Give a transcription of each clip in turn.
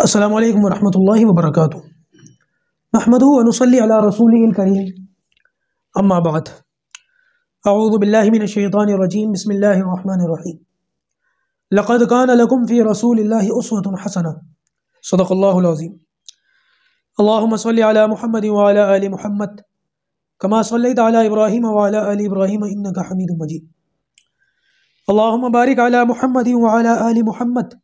السلام عليكم ورحمة الله وبركاته نحمده ونصلي على رسوله الكريم أما بعد أعوذ بالله من الشيطان الرجيم بسم الله الرحمن الرحيم لقد كان لكم في رسول الله أسوة حسنة صدق الله العظيم اللهم صل على محمد وعلى آل محمد كما صليت على إبراهيم وعلى آل إبراهيم إنك حميد مجيد اللهم بارك على محمد وعلى آل محمد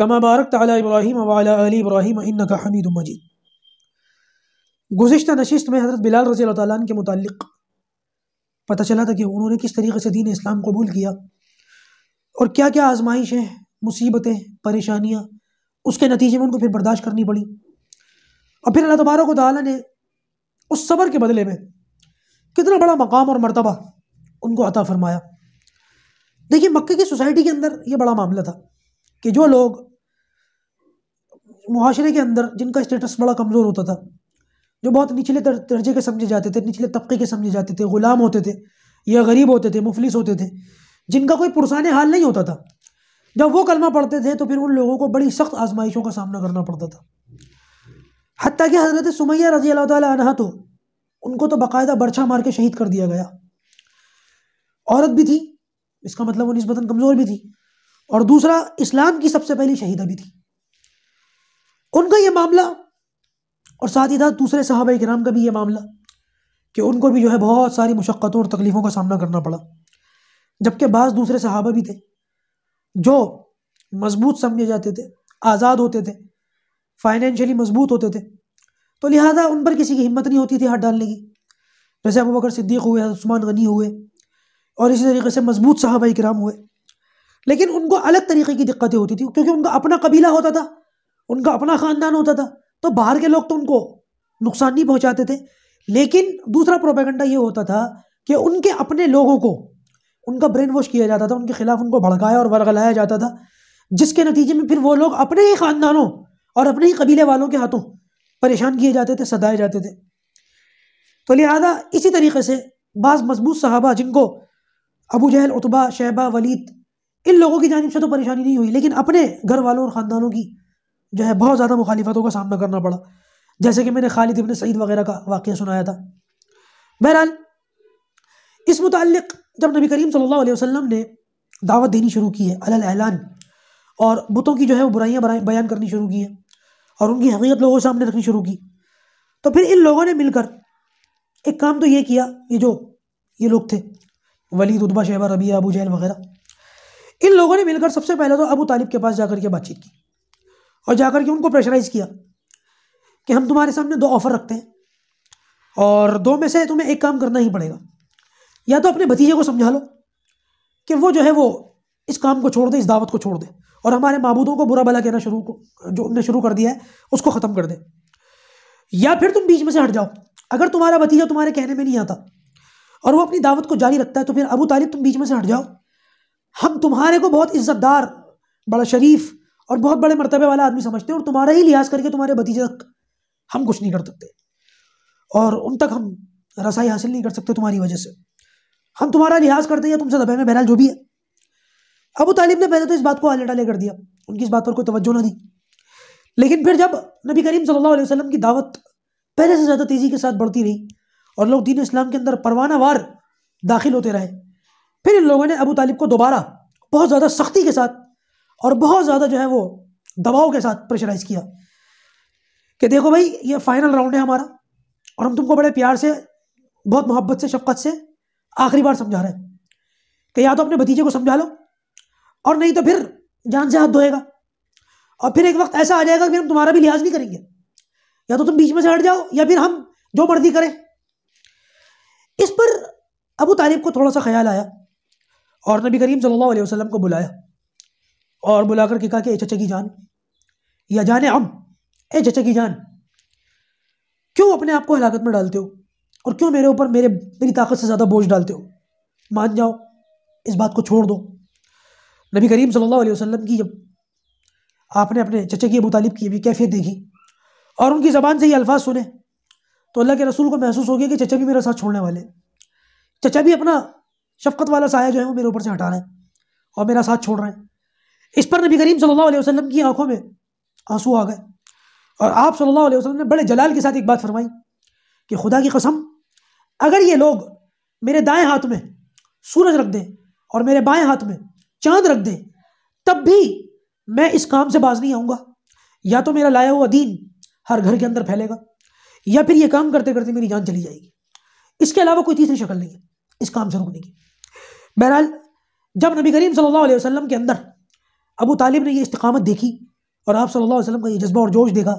कमा बारक ताली इब्राहिम वाला इब्राहिम का हमीद मजीद गुज्त नशस्त में हज़रत बिलाल रजी ताली के मुतक़ पता चला था कि उन्होंने किस तरीके से दीन इस्लाम कबूल किया और क्या क्या आजमाइशें मुसीबतें परेशानियाँ उसके नतीजे में उनको फिर बर्दाश्त करनी पड़ी और फिर अल्लाह तबारक को ने उस सबर के बदले में कितना बड़ा मकाम और मरतबा उनको अता फरमाया देखिए मक्के की सोसाइटी के अंदर ये बड़ा मामला था कि जो लोग माशरे के अंदर जिनका स्टेटस बड़ा कमज़ोर होता था जो बहुत निचले दर्जे के समझे जाते थे निचले तबके के समझे जाते थे ग़ुलाम होते थे या गरीब होते थे मुफलिस होते थे जिनका कोई पुरसान हाल नहीं होता था जब वो कलमा पढ़ते थे तो फिर उन लोगों को बड़ी सख्त आजमाइशों का सामना करना पड़ता था हती कि हज़रत सुमैया रजी अल्लाह तह तो उनको तो बाकायदा बर्छा मार के शहीद कर दिया गया औरत भी थी इसका मतलब वो नस्बता कमज़ोर भी थी और दूसरा इस्लाम की सबसे पहली शहीदा भी थी उनका ये मामला और साथ ही साथ दूसरे साहब कराम का भी ये मामला कि उनको भी जो है बहुत सारी मुशक्क़तों और तकलीफ़ों का सामना करना पड़ा जबकि बाज़ दूसरे सहाबा भी थे जो मजबूत समझे जाते थे आज़ाद होते थे फाइनेंशियली मजबूत होते थे तो लिहाजा उन पर किसी की हिम्मत नहीं होती थी हाथ डालने की जैसे अबू बकर सिद्दीक हुए उस्मान गनी हुए और इसी तरीके से मजबूत साहबा कराम हुए लेकिन उनको अलग तरीके की दिक्कतें होती थी क्योंकि उनका अपना कबीला होता था उनका अपना ख़ानदान होता था तो बाहर के लोग तो उनको नुकसान नहीं पहुंचाते थे लेकिन दूसरा प्रोपेगेंडा ये होता था कि उनके अपने लोगों को उनका ब्रेन वॉश किया जाता था उनके खिलाफ उनको भड़काया और भड़गलाया जाता था जिसके नतीजे में फिर वो लोग अपने ही ख़ानदानों और अपने ही कबीले वालों के हाथों परेशान किए जाते थे सताए जाते थे तो लिहाजा इसी तरीके से बाज़ मजबूत साहबा जिनको अबू जहल उतबा शहबा वलीद इन लोगों की जानब से तो परेशानी नहीं हुई लेकिन अपने घर वालों और ख़ानदानों की जो है बहुत ज़्यादा मुखालिफतों का सामना करना पड़ा जैसे कि मैंने खालिद इबन सईद वगैरह का वाक़ सुनाया था बहरहाल इस मुतक जब नबी करीम सल्लल्लाहु अलैहि वसल्लम ने दावत देनी शुरू की है अलल ऐलान और बुतों की जो है वो बुराइयाँ बयान करनी शुरू की हैं और उनकी हकीकत लोगों के सामने रखनी शुरू की तो फिर इन लोगों ने मिलकर एक काम तो ये किया ये जो ये लोग थे वलीद उतबा शहबा रबिया अबू जैन वगैरह इन लोगों ने मिलकर सबसे पहले तो अबू तालिब के पास जाकर के बातचीत की और जाकर के उनको प्रेशराइज किया कि हम तुम्हारे सामने दो ऑफ़र रखते हैं और दो में से तुम्हें एक काम करना ही पड़ेगा या तो अपने भतीजे को समझा लो कि वो जो है वो इस काम को छोड़ दे इस दावत को छोड़ दे और हमारे मबूदों को बुरा भला कहना शुरू को जो उनने शुरू कर दिया है उसको ख़त्म कर दे या फिर तुम बीच में से हट जाओ अगर तुम्हारा भतीजा तुम्हारे कहने में नहीं आता और वो अपनी दावत को जारी रखता है तो फिर अबू तालिब तुम बीच में से हट जाओ हम तुम्हारे को बहुत इज़्ज़तदार बड़ा शरीफ और बहुत बड़े मरतबे वाला आदमी समझते हैं और तुम्हारा ही लिहाज करके तुम्हारे भतीजे तक हम कुछ नहीं कर सकते और उन तक हम रसाई हासिल नहीं कर सकते तुम्हारी वजह से हम तुम्हारा लिहाज करते हैं या तुमसे दबे में बहरहाल जो भी है अबू तालिब ने पहले तो इस बात को आले डाले कर दिया उनकी इस बात पर कोई तवज्जो ना दी लेकिन फिर जब नबी करीम सल्लल्लाहु अलैहि वसल्लम की दावत पहले से ज़्यादा तेज़ी के साथ बढ़ती रही और लोग दीन इस्लाम के अंदर परवाना वार दाखिल होते रहे फिर इन लोगों ने अबू तालिब को दोबारा बहुत ज़्यादा सख्ती के साथ और बहुत ज़्यादा जो है वो दबाव के साथ प्रेशराइज़ किया कि देखो भाई ये फाइनल राउंड है हमारा और हम तुमको बड़े प्यार से बहुत मोहब्बत से शफकत से आखिरी बार समझा रहे हैं कि या तो अपने भतीजे को समझा लो और नहीं तो फिर जान से हाथ धोएगा और फिर एक वक्त ऐसा आ जाएगा कि हम तुम्हारा भी लिहाज नहीं करेंगे या तो तुम बीच में से हट जाओ या फिर हम जो मर्जी करें इस पर अबू तालिब को थोड़ा सा ख्याल आया और नबी करीम सल्लल्लाहु अलैहि वसल्लम को बुलाया और बुला करके कहा कि ए चचा की जान या जाने अब ए चचा की जान क्यों अपने आप को हलाकत में डालते हो और क्यों मेरे ऊपर मेरे मेरी ताकत से ज़्यादा बोझ डालते हो मान जाओ इस बात को छोड़ दो नबी करीम सल्लल्लाहु अलैहि वसल्लम की जब आपने अपने चचे की अबू तालिब की भी कैफियत देखी और उनकी ज़बान से ये अल्फाज सुने तो अल्लाह के रसूल को महसूस हो गया कि चचा भी मेरा साथ छोड़ने वाले चचा भी अपना शफकत वाला साया जो है वो मेरे ऊपर से हटा रहे हैं और मेरा साथ छोड़ रहे हैं इस पर नबी करीम सल्लल्लाहु अलैहि वसल्लम की आंखों में आंसू आ गए और आप सल्लल्लाहु अलैहि वसल्लम ने बड़े जलाल के साथ एक बात फरमाई कि खुदा की कसम अगर ये लोग मेरे दाएं हाथ में सूरज रख दें और मेरे बाएं हाथ में चांद रख दें तब भी मैं इस काम से बाज नहीं आऊँगा या तो मेरा लाया हुआ दीन हर घर के अंदर फैलेगा या फिर ये काम करते करते मेरी जान चली जाएगी इसके अलावा कोई तीसरी शक्ल नहीं है इस काम से रुकने की बहरहाल जब नबी करीम सल्लल्लाहु अलैहि वसल्लम के अंदर अबू तालिब ने ये इस्तकामत देखी और आप सल्लल्लाहु अलैहि वसल्लम का ये जज्बा और जोश देखा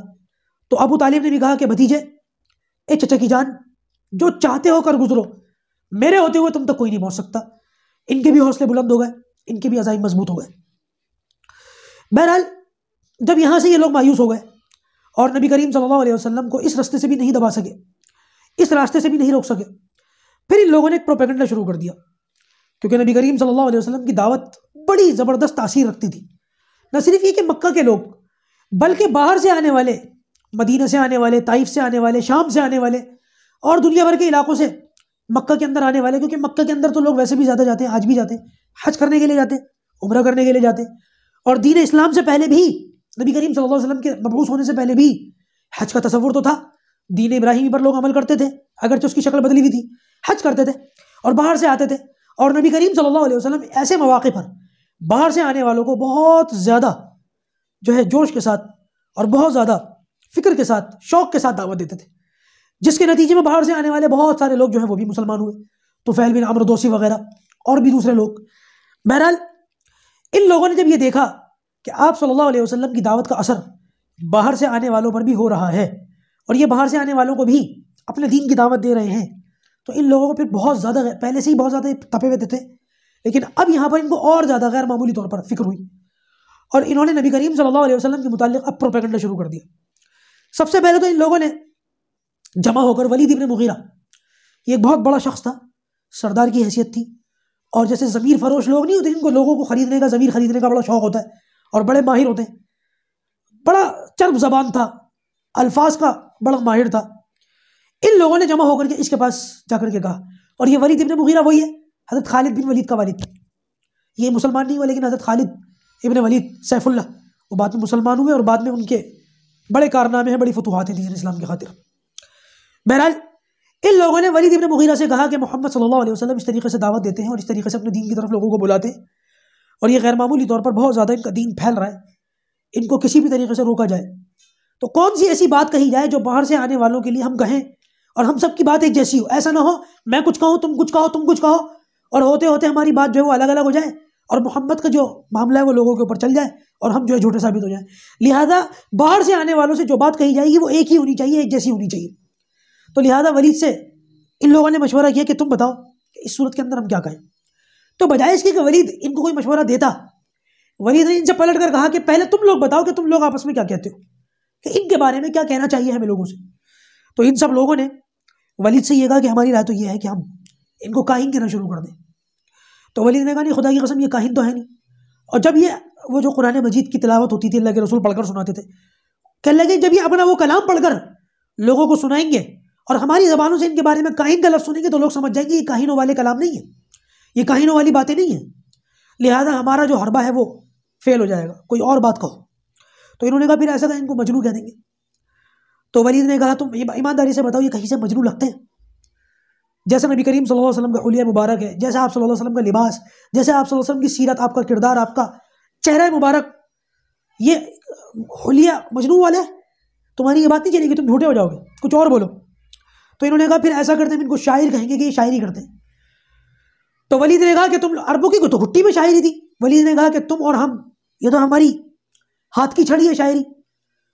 तो अबू तालिब ने भी कहा कि भतीजे ए चचा की जान जो चाहते हो कर गुजरो मेरे होते हुए तुम तक कोई नहीं पहुँच सकता इनके भी हौसले बुलंद हो गए इनके भी अजाइम मजबूत हो गए बहरहाल जब यहाँ से ये लोग मायूस हो गए और नबी करीम सल्लल्लाहु अलैहि वसल्लम को इस रास्ते से भी नहीं दबा सके इस रास्ते से भी नहीं रोक सके फिर इन लोगों ने एक प्रोपेगेंडा शुरू कर दिया क्योंकि नबी करीम सल्लल्लाहु अलैहि वसल्लम की दावत बड़ी ज़बरदस्त तासीर रखती थी न सिर्फ ये कि मक्का के लोग बल्कि बाहर से आने वाले मदीना से आने वाले ताइफ से आने वाले शाम से आने वाले और दुनिया भर के इलाकों से मक्का के अंदर आने वाले क्योंकि मक्का के अंदर तो लोग वैसे भी ज़्यादा जाते हैं आज भी जाते हैं हज करने के लिए जाते उम्र करने के लिए जाते और दीन इस्लाम से पहले भी नबी करीम सल्लल्लाहु अलैहि वसल्लम के मबूस होने से पहले भी हज का तस्वुर तो था दीन इब्राहिमी पर लोग अमल करते थे अगरचे उसकी शक्ल बदली हुई थी हज करते थे और बाहर से आते थे और नबी करीम सल्लल्लाहु अलैहि वसल्लम ऐसे मौाक़े पर बाहर से आने वालों को बहुत ज़्यादा जो है जोश के साथ और बहुत ज़्यादा फ़िक्र के साथ शौक़ के साथ दावत देते थे जिसके नतीजे में बाहर से आने वाले बहुत सारे लोग जो हैं वो भी मुसलमान हुए तो फैल बिन अमर दोसी वगैरह और भी दूसरे लोग बहरहाल इन लोगों ने जब ये देखा कि आप सल्लल्लाहु अलैहि वसल्लम की दावत का असर बाहर से आने वालों पर भी हो रहा है और ये बाहर से आने वालों को भी अपने दीन की दावत दे रहे हैं तो इन लोगों को फिर बहुत ज़्यादा पहले से ही बहुत ज़्यादा तपे हुए थे लेकिन अब यहाँ पर इनको और ज़्यादा गैर मामूली तौर पर फिक्र हुई और इन्होंने नबी करीम सल्लल्लाहु अलैहि वसल्लम के मुतालिक अब प्रोपेगेंडा शुरू कर दिया सबसे पहले तो इन लोगों ने जमा होकर वलीद इबन मुगीरा ये एक बहुत बड़ा शख्स था सरदार की हैसियत थी और जैसे ज़मीर फरोश लोग नहीं होते जिनको लोगों को ख़रीदने का ज़मीर ख़रीदने का बड़ा शौक़ होता है और बड़े माहिर होते हैं बड़ा चर्ब जबान था अल्फाज का बड़ा माहिर था इन लोगों ने जमा होकर के इसके पास जाकर के कहा और ये वलीद इबन मुगीरा वही है हज़रत खालिद बिन वलीद का वालिद ये मुसलमान नहीं हुआ लेकिन हज़रत खालिद इबन वलीद सैफुल्ला वो बाद में मुसलमान हुए और बाद में उनके बड़े कारनामे हैं बड़ी फतूहतें दी इस्लाम की खातिर बहरहाल इन लोगों ने वलीद इबन मुगीरा से कहा कि मोहम्मद सल्लल्लाहु अलैहि वसल्लम इस तरीके से दावत देते हैं और इस तरीके से अपने दीन की तरफ लोगों को बुलाते हैं और ये गैरमूली तौर पर बहुत ज़्यादा इनका दीन फैल रहा है इनको किसी भी तरीके से रोका जाए तो कौन सी ऐसी बात कही जाए जो बाहर से आने वालों के लिए हम कहें और हम सब की बात एक जैसी हो ऐसा ना हो मैं कुछ कहूँ तुम कुछ कहो तुम कुछ कहो और होते होते हमारी बात जो है वो अलग अलग हो जाए और मोहम्मद का जो मामला है वो लोगों के ऊपर चल जाए और हम जो है झूठे साबित हो जाए लिहाजा बाहर से आने वालों से जो बात कही जाएगी वो एक ही होनी चाहिए एक जैसी होनी चाहिए तो लिहाजा वरीद से इन लोगों ने मशवरा किया कि तुम बताओ कि इस सूरत के अंदर हम क्या कहें तो बजाय इसके कि वरीद इनको कोई मशवरा देता वरीद ने इनसे पलट कर कहा कि पहले तुम लोग बताओ कि तुम लोग आपस में क्या कहते हो कि इनके बारे में क्या कहना चाहिए हमें लोगों से तो इन सब लोगों ने वलीद से ये कहा कि हमारी राय तो ये है कि हम इनको काहिन कहना शुरू कर दें तो वलीद ने कहा नहीं खुदा की कसम ये काहिन तो है नहीं और जब ये वो जो कुरान मजीद की तिलावत होती थी अल्लाह के रसूल पढ़कर सुनाते थे कह लगे जब ये अपना वो कलाम पढ़कर लोगों को सुनाएंगे और हमारी ज़बानों से इनके बारे में काहिन का लफ्ज़ सुनेंगे तो लोग समझ जाएंगे ये काहिनों वाले कलाम नहीं है ये काहिनों वाली बातें नहीं हैं लिहाजा हमारा जो हरबा है वो फेल हो जाएगा कोई और बात कहो तो इन्होंने कहा फिर ऐसा कहा इनको मजनू कह देंगे तो वलीद ने कहा तुम ईमानदारी से बताओ ये कहीं से मजनू लगते हैं जैसे नबी करीम सल्लल्लाहु अलैहि वसल्लम का उलिया मुबारक है जैसे आप सल्लल्लाहु अलैहि वसल्लम का लिबास जैसे आप सल्लल्लाहु अलैहि वसल्लम की सीरत आपका किरदार आपका चेहरा मुबारक ये हुलिया मजनू वाले तुम्हारी ये बात नहीं चलेगी तुम झूठे हो जाओगे कुछ और बोलो तो इन्होंने कहा फिर ऐसा करते हैं इनको शायर कहेंगे कि ये शायरी करते हैं तो वलीद ने कहा कि तुम अरबों की तो घुट्टी में शायरी थी वलीद ने कहा कि तुम और हम ये तो हमारी हाथ की छड़ी है शायरी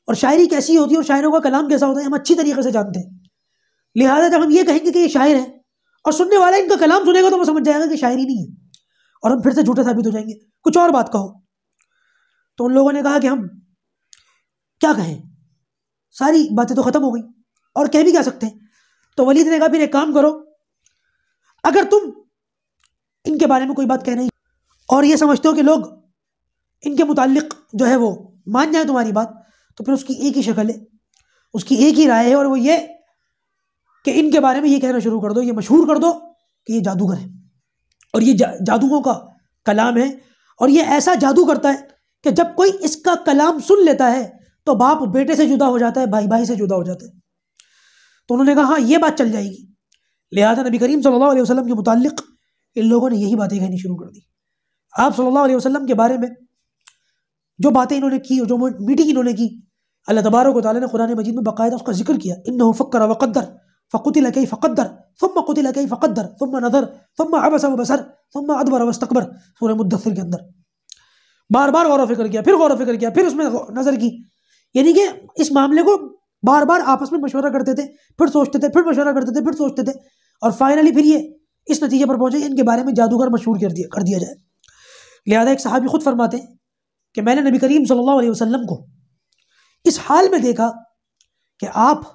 और शायरी कैसी होती है और शायरों का कलाम कैसा होता है हम अच्छी तरीके से जानते हैं लिहाजा जब हम ये कहेंगे कि ये शायर है और सुनने वाला इनका कलाम सुनेगा तो वो समझ जाएगा कि शायरी नहीं है और हम फिर से झूठे साबित हो जाएंगे कुछ और बात कहो तो उन लोगों ने कहा कि हम क्या कहें सारी बातें तो ख़त्म हो गई और कह भी क्या सकते हैं तो वलीद ने कहा फिर एक काम करो अगर तुम इनके बारे में कोई बात कह नहीं और ये समझते हो कि लोग इनके मुतालिक जो है वो मान जाए तुम्हारी बात तो फिर उसकी एक ही शक्ल है उसकी एक ही राय है और वो ये कि इनके बारे में ये कहना शुरू कर दो ये मशहूर कर दो कि ये जादूगर है और ये जा, जादुओं का कलाम है और ये ऐसा जादू करता है कि जब कोई इसका कलाम सुन लेता है तो बाप बेटे से जुदा हो जाता है भाई भाई से जुदा हो जाता है तो उन्होंने कहा हाँ ये बात चल जाएगी लिहाजा नबी करीम सल्लल्लाहु अलैहि वसल्लम के मुतालिक इन लोगों ने यही बातें कहनी शुरू कर दी आप सल्लल्लाहु अलैहि वसल्लम के बारे में जो बातें इन्होंने की और जो मीटिंग इन्होंने की अल्लाह तबारक वाली ने कुरान मजीद में बाकायदा उसका जिक्र किया इन फ़क्र वक़दर फ़कुतिल कई फ़क़दर ثم قتل كيف قدر ثم نظر ثم عبس وبصر ثم ادبر واستكبر सूर्य मुद्दसर के अंदर बार बार गौर फिक्र किया फिर गौर फिक्र किया फिर उसमें नज़र की यानी कि इस मामले को बार बार आपस में मशवरा करते थे फिर सोचते थे फिर मशवरा करते थे फिर सोचते थे और फाइनली फिर ये इस नतीजे पर पहुंचे इनके बारे में जादूगर मशहूर कर दिया कर दिया जाए लिहाजा एक साहबी खुद फरमाते कि मैंने नबी करीम सल्लल्लाहु अलैहि वसल्लम को इस हाल में देखा कि आप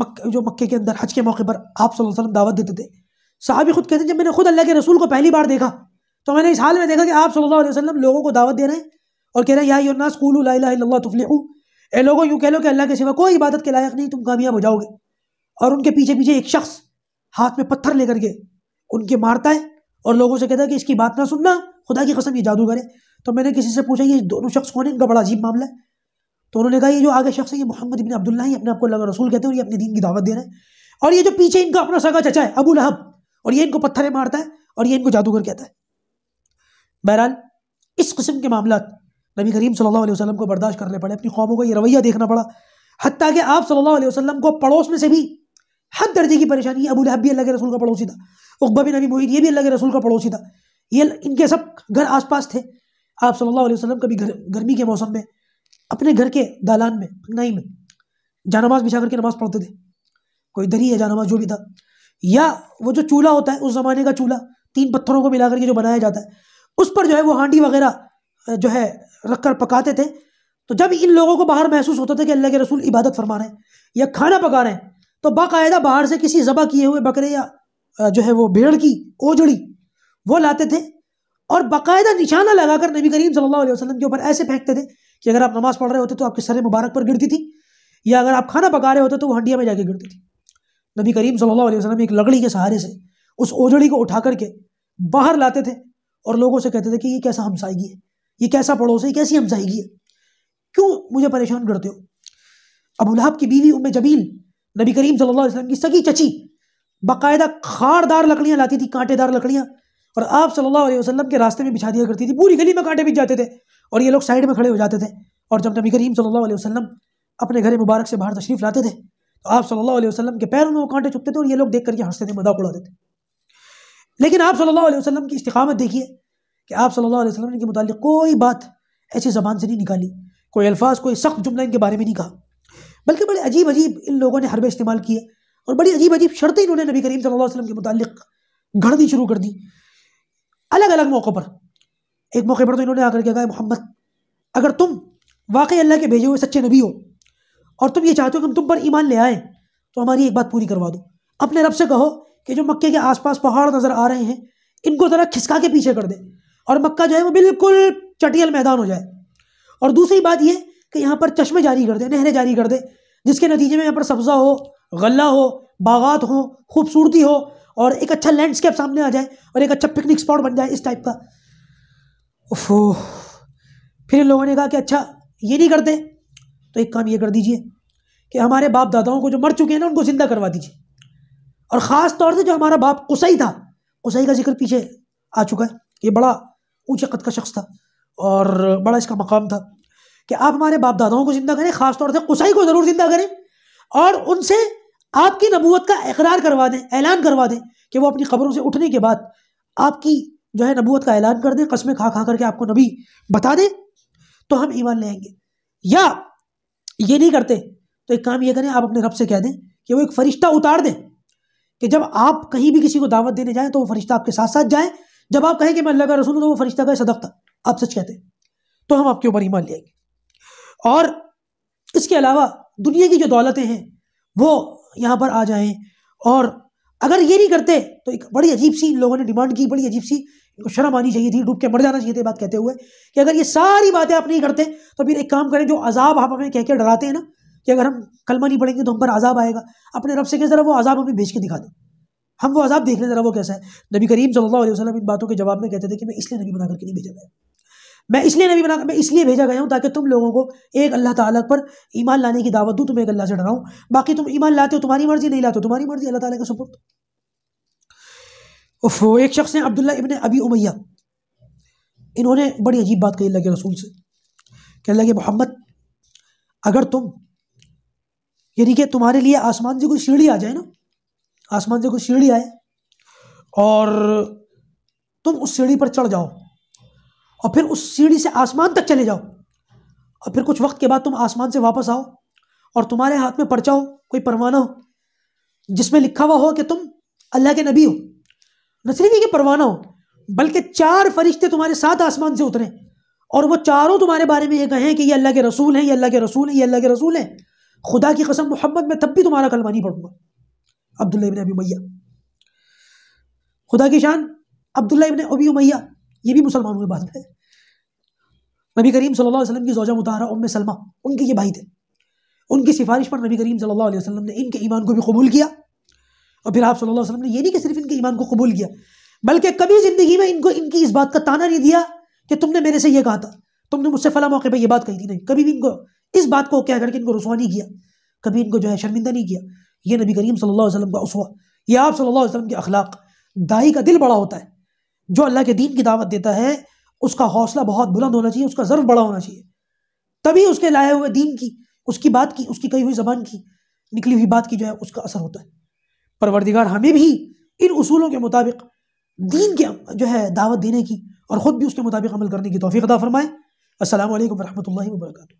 मक जो मक्के के अंदर हज के मौके पर आप वसल्लम दावत देते थे साहब खुद कहते हैं जब मैंने खुद अल्लाह के रसूल को पहली बार देखा तो मैंने इस हाल में देखा कि आप सल्लल्लाहु अलैहि वसल्लम लोगों को दावत दे रहे हैं और कह रहे हैं या योना स्कूल तुफलिहू ए लोगों यूँ कह लो कि अल्लाह के सिवा कोई इबादत के लायक नहीं तुम कामयाब हो जाओगे और उनके पीछे पीछे एक शख्स हाथ में पत्थर लेकर के उनके मारता है और लोगों से कहता है कि इसकी बात ना सुनना खुदा की कसम ये जादूगर है तो मैंने किसी से पूछा ये दोनों शख्स कौन है इनका बड़ा अजीब मामला है तो उन्होंने कहा ये जो आगे शख्स है ये मोहम्मद बिन अब्दुल्ला ही अपने आपको अल्लाह रसूल कहते हैं और ये अपने दीन की दावत दे रहे हैं और ये जो पीछे इनका अपना सगा चचा है अबू लहब और ये इनको पत्थरें मारता है और ये इनको जादूगर कहता है बहरहाल इस किस्म के मामला नबी करीम सल्लल्लाहु अलैहि वसल्लम को बर्दाश्त करने पड़े अपनी कौमों का ये रवैया देखना पड़ा हती कि आप सल्लल्लाहु अलैहि वसल्लम को पड़ोस में से भी हद दर्जे की परेशानी अबू लहब भी अल्लाह के रसूल का पड़ोसी था उकबा बिन नबी मोहिन ये भी अल्लाह के रसूल का पड़ोसी था ये इनके सब घर आसपास थे आप सल्लल्लाहु अलैहि वसल्लम कभी गर्मी के मौसम में अपने घर के दालान में नाई में जानमाज बिछा करके नमाज पढ़ते थे कोई दरी या जानमाज जो भी था या वो जो चूल्हा होता है उस ज़माने का चूल्हा तीन पत्थरों को मिला करके जो बनाया जाता है उस पर जो है वो हांडी वगैरह जो है रख कर पकाते थे तो जब इन लोगों को बाहर महसूस होता था कि अल्लाह के रसूल इबादत फरमा रहे हैं या खाना पका रहे हैं तो बाकायदा बाहर से किसी ज़बा किए हुए बकरे या जो है वो भेड़ की ओजड़ी वो लाते थे और बाकायदा निशाना लगाकर नबी करीम सल्लल्लाहु अलैहि वसल्लम के ऊपर ऐसे फेंकते थे कि अगर आप नमाज़ पढ़ रहे होते तो आपके सर मुबारक पर गिरती थी या अगर आप खाना पका रहे होते तो वो हंडिया में जाके गिरती थी नबी करीम सल्लल्लाहु अलैहि वसल्लम एक लकड़ी के सहारे से उस ओजड़ी को उठा करके बाहर लाते थे और लोगों से कहते थे कि ये कैसा हमसाएगी है ये कैसा पड़ोस है कैसी हमसाएगी है क्यों मुझे परेशान करते हो अबू लहब की बीवी उम्म जमील नबी करीम सल्लल्लाहु अलैहि वसल्लम की सगी चची बाकायदा खारदार लकड़ियाँ लाती थी कांटेदार लकड़ियाँ और आप सल्लल्लाहु अलैहि वसल्लम के रास्ते में बिछा दिया करती थी पूरी गली में कांटे बिछ जाते थे और ये लोग साइड में खड़े हो जाते थे और जब नबी करीम सल्लल्लाहु अलैहि वसल्लम अपने घर मुबारक से बाहर तशरीफ़ लाते थे तो आप सल्लल्लाहु अलैहि वसल्लम के पैरों में वो कांटे चुपते थे और ये लोग देख करके हंसते थे मजाक उड़ाते थे लेकिन आप सल्लल्लाहु अलैहि वसल्लम की इस्तकामत देखिए कि आप सल्लल्लाहु अलैहि वसल्लम के मुतालिक कोई बात ऐसी ज़बान से नहीं निकाली कोई अल्फाज कोई सख्त जुमला इनके बारे में नहीं कहा बल्कि बड़े अजीब अजीब इन लोगों ने हरबे इस्तेमाल किए और बड़ी अजीब अजीब शर्तें इन्होंने नबी करीम सल्लल्लाहु अलैहि वसल्लम के मुतालिक गढ़नी शुरू कर दी अलग अलग मौक़ों पर एक मौके पर तो इन्होंने आकर के कहा मोहम्मद अगर तुम वाकई अल्लाह के भेजे हुए सच्चे नबी हो और तुम ये चाहते हो कि हम तुम पर ईमान ले आएँ तो हमारी एक बात पूरी करवा दो अपने रब से कहो कि जो मक्के के आसपास पहाड़ नज़र आ रहे हैं इनको ज़रा खिसका के पीछे कर दे और मक्का जो है वो बिल्कुल चटियल मैदान हो जाए और दूसरी बात ये कि यहाँ पर चश्मे जारी कर दे नहरें जारी कर दे जिसके नतीजे में यहाँ पर सब्ज़ा हो गला हो बागात हो खूबसूरती हो और एक अच्छा लैंडस्केप सामने आ जाए और एक अच्छा पिकनिक स्पॉट बन जाए इस टाइप का ओफो फिर लोगों ने कहा कि अच्छा ये नहीं करते तो एक काम ये कर दीजिए कि हमारे बाप दादाओं को जो मर चुके हैं ना उनको ज़िंदा करवा दीजिए और ख़ास तौर से जो हमारा बाप कुसई था कुसई का जिक्र पीछे आ चुका है ये बड़ा ऊँचे कद का शख्स था और बड़ा इसका मकाम था कि आप हमारे बाप दादाओं को ज़िंदा करें ख़ास तौर से कुसई को ज़रूर ज़िंदा करें और उनसे आपकी नबूत का अकरार करवा दें ऐलान करवा दें कि वो अपनी खबरों से उठने के बाद आपकी जो है नबूत का ऐलान कर दें कस्में खा खा करके आपको नबी बता दें तो हम ईमान लेंगे या ये नहीं करते तो एक काम ये करें आप अपने रब से कह दें कि वो एक फरिश्ता उतार दें कि जब आप कहीं भी किसी को दावत देने जाएं तो वो फरिश्ता आपके साथ साथ जाए जब आप कहें कि मैं अल्लाह का रसूल तो वो फरिश्ता सदक था आप सच कहते हैं तो हम आपके ऊपर ईमान लेंगे और इसके अलावा दुनिया की जो दौलतें हैं वो यहाँ पर आ जाएं और अगर ये नहीं करते तो एक बड़ी अजीब सी लोगों ने डिमांड की बड़ी अजीब सी इनको शर्म आनी चाहिए थी डूब के मर जाना चाहिए थी बात कहते हुए कि अगर ये सारी बातें आप नहीं करते तो फिर एक काम करें जो अजाब आप हमें कह के डराते हैं ना कि अगर हम कलमा नहीं पढ़ेंगे तो हम पर अजाब आएगा अपने रब से कहें ज़रा वो अजाब हमें भेज के दिखा दें हम वो अजाब देख लें ज़रा वो कैसा है नबी करीम सल्लल्लाहु अलैहि वसल्लम इन बातों के जवाब में कहते थे कि मैं इसलिए नबी बना करके नहीं भेजा गया मैं इसलिए नबी बना मैं इसलिए भेजा गया हूँ ताकि तुम लोगों को एक अल्लाह ताला पर ईमान लाने की दावत दूँ तुम एक अल्लाह से डराऊँ बाकी तुम ईमान लाते हो तुम्हारी मर्जी नहीं लाते हो तुम्हारी मर्जी अल्लाह ताला के सपोर्ट उफो एक शख्स हैं अब्दुल्ला इबन अबी उमैया इन्होंने बड़ी अजीब बात कही अल्लाह के रसूल से कहने लगे मोहम्मद अगर तुम यानी कि तुम्हारे लिए आसमान से कोई सीढ़ी आ जाए ना आसमान से कोई सीढ़ी आए और तुम उस सीढ़ी पर चढ़ जाओ और फिर उस सीढ़ी से आसमान तक चले जाओ और फिर कुछ वक्त के बाद तुम आसमान से वापस आओ और तुम्हारे हाथ में पर्चा हो कोई परवाना हो जिसमें लिखा हुआ हो कि तुम अल्लाह के नबी हो न सिर्फ ये कि परवाना हो बल्कि चार फरिश्ते तुम्हारे साथ आसमान से उतरे और वो चारों तुम्हारे बारे में ये कहें कि ये अल्लाह के रसूल हैं ये अल्लाह के रसूल हैं ये अल्लाह के रसूल हैं खुदा की कसम मोहम्मद में तब भी तुम्हारा कलमा नहीं पढ़ूंगा अब्दुल्ला इबन अबी मैया खुदा की शान अब्दुल्ला इबन अबी मैया ये भी मुसलमानों के बाद है नबी करीम सल्लल्लाहु अलैहि वसल्लम की जोजा मुतारा उम सलमा उनके ये भाई थे उनकी सिफारिश पर नबी करीम सल्लल्लाहु अलैहि वसल्लम ने इनके ईमान को भी कबूल किया और फिर आप सल्लल्लाहु अलैहि वसल्लम ने ये नहीं कि सिर्फ इनके ईमान को कबूल किया बल्कि कभी ज़िंदगी में इनको इनकी इस बात का ताना नहीं दिया कि तुमने मेरे से यह कहा था तुमने मुझसे फ़ला मौके पर यह बात कही थी नहीं कभी भी इनको इस बात को क्या करके इनको रसुआ नहीं किया कभी इनको जो है शर्मिंदा नहीं किया ये नबी करीम सल्लल्लाहु अलैहि वसल्लम का उसवा यह आप सल्लल्लाहु अलैहि वसल्लम के अखलाक दाई का दिल बड़ा होता है जो अल्लाह के दीन की दावत देता है उसका हौसला बहुत बुलंद होना चाहिए उसका ज़र्व बड़ा होना चाहिए तभी उसके लाए हुए दीन की उसकी बात की उसकी कही हुई ज़बान की निकली हुई बात की जो है उसका असर होता है परवरदिगार हमें भी इन उसूलों के मुताबिक दीन के जो है दावत देने की और ख़ुद भी उसके मुताबिक अमल करने की तोफ़ी अदा फ़रमाएँ असल वरहमल वर्का